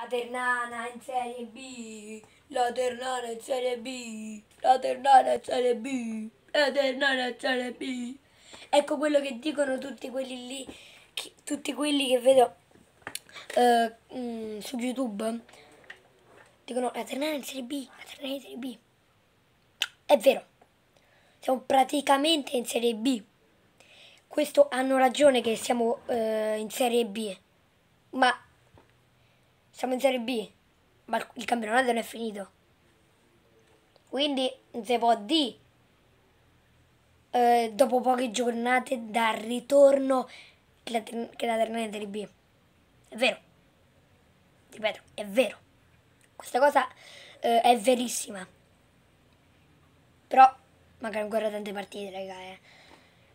La Ternana in Serie B, la Ternana in Serie B, la Ternana in Serie B, la Ternana in Serie B. Ecco quello che dicono tutti quelli lì, che, tutti quelli che vedo uh, eh, mh, mm, su YouTube. Dicono la Ternana in Serie B, la Ternana in Serie B. È vero, siamo praticamente in Serie B. Questo hanno ragione che siamo uh, in Serie B, ma siamo in Serie B, ma il campionato non è finito. Quindi non si può dire, eh, dopo poche giornate dal ritorno, che la, che in Serie B. È vero, ripeto, è vero. Questa cosa eh, è verissima. Però mancano ancora tante partite, raga. Eh.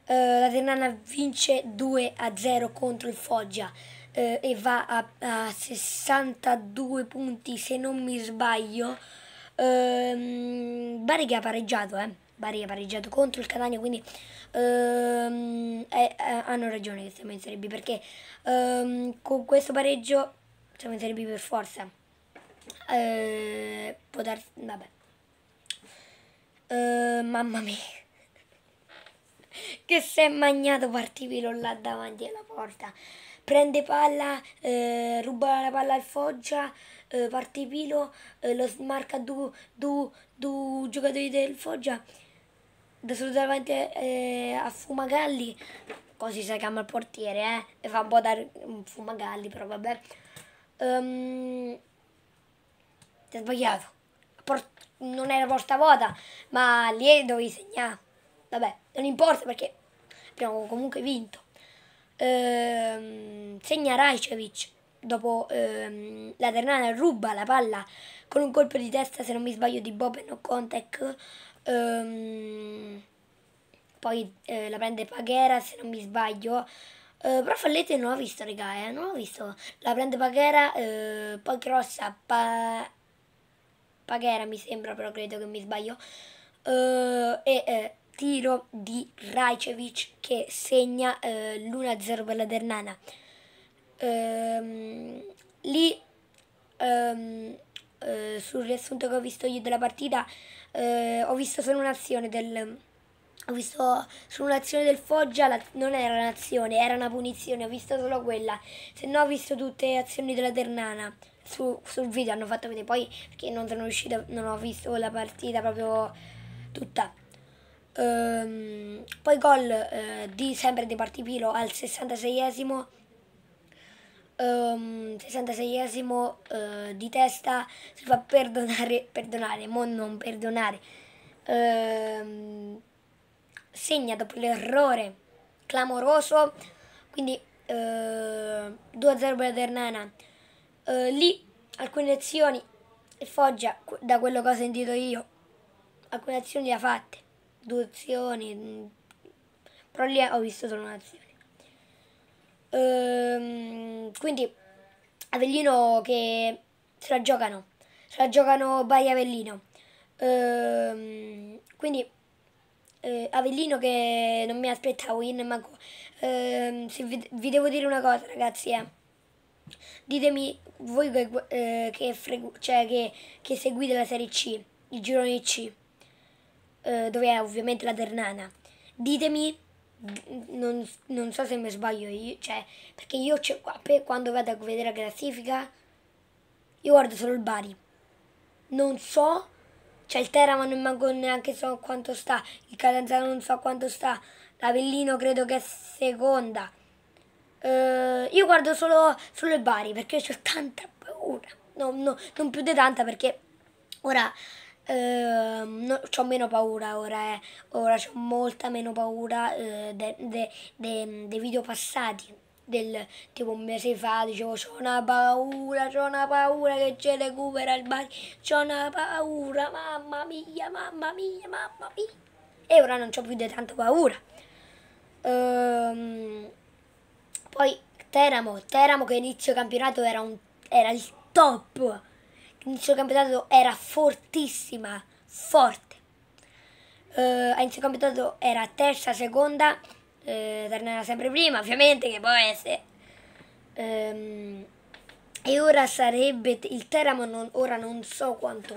Eh, la Ternana vince 2 a 0 contro il Foggia eh, e va a, a, 62 punti se non mi sbaglio. Ehm, Bari che ha pareggiato, eh. Bari ha pareggiato contro il Catania, quindi ehm, eh, hanno ragione che siamo in Serie B perché ehm, con questo pareggio siamo in Serie B per forza. Eh, può darsi, vabbè. Eh, mamma mia che si è magnato partivillo là davanti alla porta prende palla, eh, ruba la palla al Foggia, eh, parte Pilo, eh, lo smarca due du, du giocatori del Foggia, da solo davanti eh, a Fumagalli, così si chiama il portiere, eh, e fa un po' da mm, Fumagalli, però vabbè. Um, ti è sbagliato, Por non era porta vuota, ma lì dovevi segnare. Vabbè, non importa perché abbiamo comunque vinto ehm, segna Rajcevic dopo ehm, la Ternana ruba la palla con un colpo di testa se non mi sbaglio di Bob no Contact ehm, poi eh, la prende Paghera se non mi sbaglio eh, però Fallete non l'ho visto raga eh, non l'ho visto la prende Paghera eh, poi crossa pa- Paghera mi sembra però credo che mi sbaglio eh, e eh, tiro di Rajcevic che segna eh, l'1-0 per la Ternana. Ehm, lì, ehm, eh, sul riassunto che ho visto io della partita, eh, ho visto solo un'azione del... Ho visto solo un'azione del Foggia, la, non era un'azione, era una punizione, ho visto solo quella. Se no ho visto tutte le azioni della Ternana. Su, sul video hanno fatto vedere poi perché non sono riuscita, non ho visto la partita proprio tutta. Ehm, poi gol eh, di sempre di Partipilo al 66esimo. Ehm, 66esimo eh, di testa si fa perdonare, perdonare, mo non perdonare. Ehm, segna dopo l'errore clamoroso, quindi 2-0 eh, per Ternana. Eh, lì alcune lezioni Foggia, da quello che ho sentito io, alcune azioni le ha fatte due azioni, mm, però lì eh, ho visto solo un'azione. Ehm, quindi Avellino che se la giocano, se la giocano Bari Avellino. Ehm, quindi eh, Avellino che non mi aspettavo, io ne Ehm, se vi, vi, devo dire una cosa ragazzi, eh. ditemi voi che, eh, che, cioè, che, che seguite la serie C, il girone C eh, dove è ovviamente la Ternana. Ditemi, non, non so se mi sbaglio io, cioè, perché io quando vado a vedere la classifica, io guardo solo il Bari. Non so, cioè il Teramo non manco neanche so quanto sta, il Calanzano non so quanto sta, l'Avellino credo che è seconda. Uh, io guardo solo, solo il Bari perché ho tanta paura. No, no, non più di tanta perché ora Ehm, no, ho meno paura ora, eh. ora ho molta meno paura uh, eh, dei de, de, de video passati. Del, tipo un mese fa dicevo c'ho una paura, c'ho una paura che ci recupera il bagno, c'ho una paura, mamma mia, mamma mia, mamma mia. E ora non ho più di tanto paura. Uh, poi Teramo, Teramo che inizio campionato era, un, era il top inizio campionato era fortissima, forte. Uh, a inizio campionato era terza, seconda, eh, tornava sempre prima, ovviamente, che può essere. Um, e ora sarebbe il Teramo, non, ora non so quanto,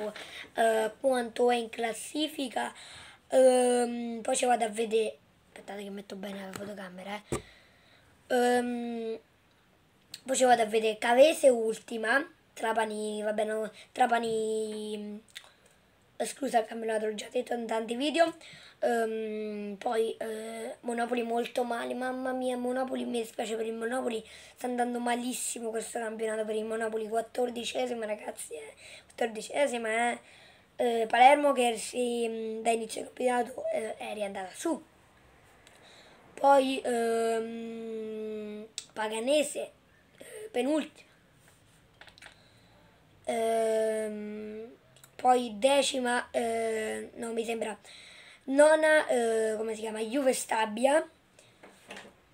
uh, quanto è in classifica. Um, poi ci vado a vedere. Aspettate che metto bene la fotocamera. Eh. Um, poi ci vado a vedere Cavese ultima Trapani, vabbè, no, Trapani, mm, scusa, che me l'ho già detto in tanti video. Um, poi eh, Monopoli molto male, mamma mia, Monopoli mi dispiace per il Monopoli, sta andando malissimo questo campionato per il Monopoli, 14esima ragazzi, eh, 14esima, eh. eh. Palermo che si, mm, da inizio campionato eh, è riandata su. Poi ehm, Paganese, eh, penultima, ehm, poi decima, eh, no mi sembra, nona, eh, come si chiama, Juve Stabia.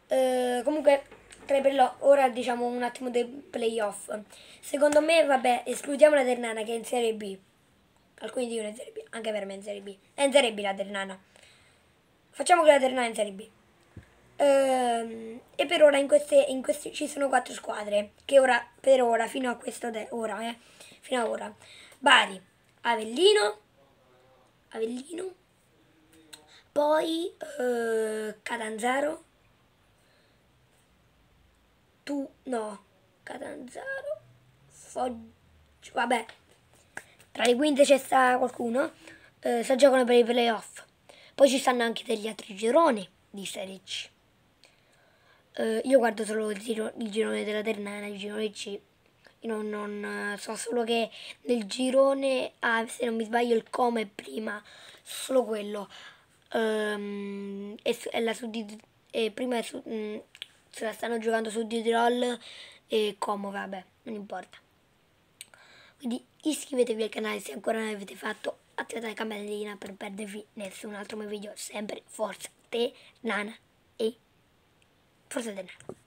Eh, comunque Trebellò, ora diciamo un attimo dei playoff. Secondo me, vabbè, escludiamo la Ternana che è in Serie B. Alcuni dicono in Serie B, anche per me è in Serie B. È in Serie B la Ternana. Facciamo che la Ternana è in Serie B. Ehm, e per ora in queste, in queste, ci sono quattro squadre, che ora, per ora, fino a questo de- ora, eh, fino a ora. Bari, Avellino, Avellino, poi eh, Catanzaro, tu, no, Catanzaro, Foggio, vabbè, tra le quinte c'è sta qualcuno, eh, si giocano per i playoff. Poi ci stanno anche degli altri gironi di Serie C eh, io guardo solo il, giro, il, girone della Ternana, il girone C. Non, non, eh, so solo che nel girone A, ah, se non mi sbaglio, il Como è prima, solo quello. Um, e, e, la Sud, e prima è su, mh, mm, se la stanno giocando su Didroll e Como, vabbè, non importa. Quindi iscrivetevi al canale se ancora non l'avete fatto, attivate la campanellina per perdervi nessun altro mio video, sempre forza te, nana e por su